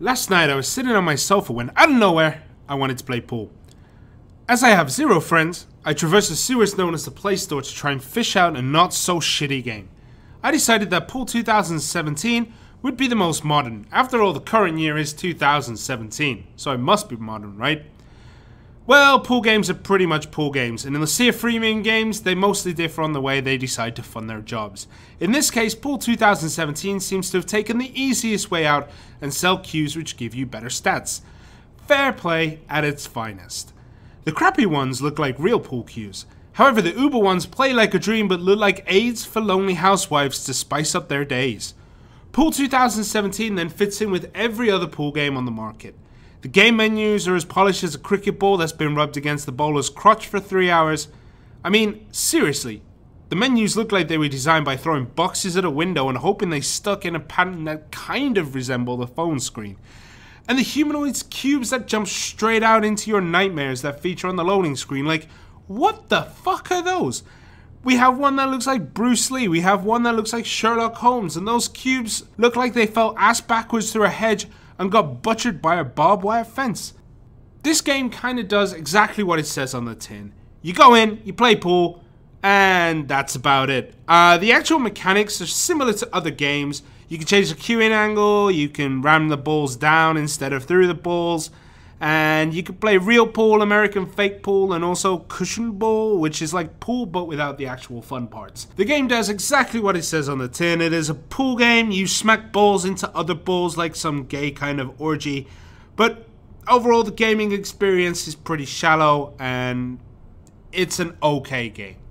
Last night I was sitting on my sofa when out of nowhere I wanted to play pool. As I have zero friends, I traversed the sewers known as the Play Store to try and fish out a not so shitty game. I decided that Pool 2017 would be the most modern, after all the current year is 2017, so it must be modern, right? Well, pool games are pretty much pool games, and in the Sea of Freemium games, they mostly differ on the way they decide to fund their jobs. In this case, Pool 2017 seems to have taken the easiest way out and sell cues which give you better stats. Fair play at its finest. The crappy ones look like real pool cues. However, the uber ones play like a dream but look like aids for lonely housewives to spice up their days. Pool 2017 then fits in with every other pool game on the market. The game menus are as polished as a cricket ball that's been rubbed against the bowler's crotch for three hours. I mean, seriously, the menus look like they were designed by throwing boxes at a window and hoping they stuck in a pattern that kind of resembled a phone screen. And the humanoid's cubes that jump straight out into your nightmares that feature on the loading screen, like, what the fuck are those? We have one that looks like Bruce Lee, we have one that looks like Sherlock Holmes, and those cubes look like they fell ass backwards through a hedge and got butchered by a barbed wire fence. This game kind of does exactly what it says on the tin. You go in, you play pool, and that's about it. Uh, the actual mechanics are similar to other games. You can change the queuing angle, you can ram the balls down instead of through the balls, and you can play real pool, American fake pool, and also cushion ball, which is like pool but without the actual fun parts. The game does exactly what it says on the tin. It is a pool game. You smack balls into other balls like some gay kind of orgy, but overall the gaming experience is pretty shallow and it's an okay game.